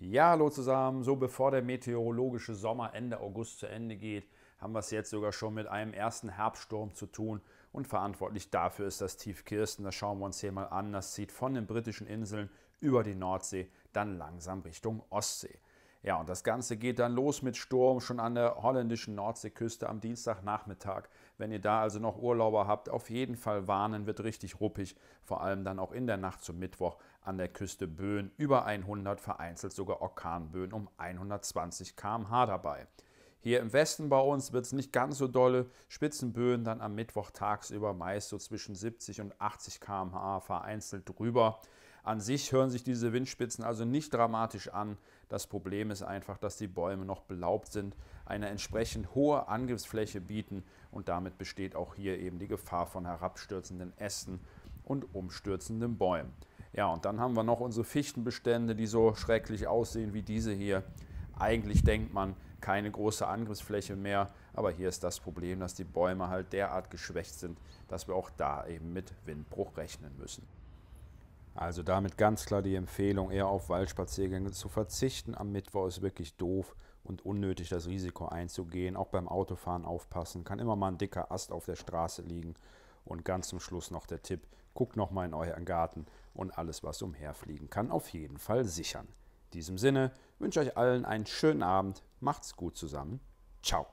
Ja, hallo zusammen. So, bevor der meteorologische Sommer Ende August zu Ende geht, haben wir es jetzt sogar schon mit einem ersten Herbststurm zu tun. Und verantwortlich dafür ist das Tief Kirsten. Das schauen wir uns hier mal an. Das zieht von den britischen Inseln über die Nordsee dann langsam Richtung Ostsee. Ja, und das Ganze geht dann los mit Sturm schon an der holländischen Nordseeküste am Dienstagnachmittag. Wenn ihr da also noch Urlauber habt, auf jeden Fall warnen, wird richtig ruppig, vor allem dann auch in der Nacht zum Mittwoch an der Küste Böen über 100, vereinzelt sogar Orkanböen um 120 km/h dabei. Hier im Westen bei uns wird es nicht ganz so dolle, Spitzenböen dann am Mittwoch tagsüber meist so zwischen 70 und 80 km/h vereinzelt drüber. An sich hören sich diese Windspitzen also nicht dramatisch an. Das Problem ist einfach, dass die Bäume noch belaubt sind, eine entsprechend hohe Angriffsfläche bieten und damit besteht auch hier eben die Gefahr von herabstürzenden Ästen und umstürzenden Bäumen. Ja, und dann haben wir noch unsere Fichtenbestände, die so schrecklich aussehen wie diese hier. Eigentlich denkt man, keine große Angriffsfläche mehr, aber hier ist das Problem, dass die Bäume halt derart geschwächt sind, dass wir auch da eben mit Windbruch rechnen müssen. Also damit ganz klar die Empfehlung, eher auf Waldspaziergänge zu verzichten. Am Mittwoch ist wirklich doof und unnötig das Risiko einzugehen. Auch beim Autofahren aufpassen, kann immer mal ein dicker Ast auf der Straße liegen. Und ganz zum Schluss noch der Tipp, guckt nochmal in euren Garten und alles, was umherfliegen kann, auf jeden Fall sichern. In diesem Sinne wünsche ich euch allen einen schönen Abend, macht's gut zusammen, ciao.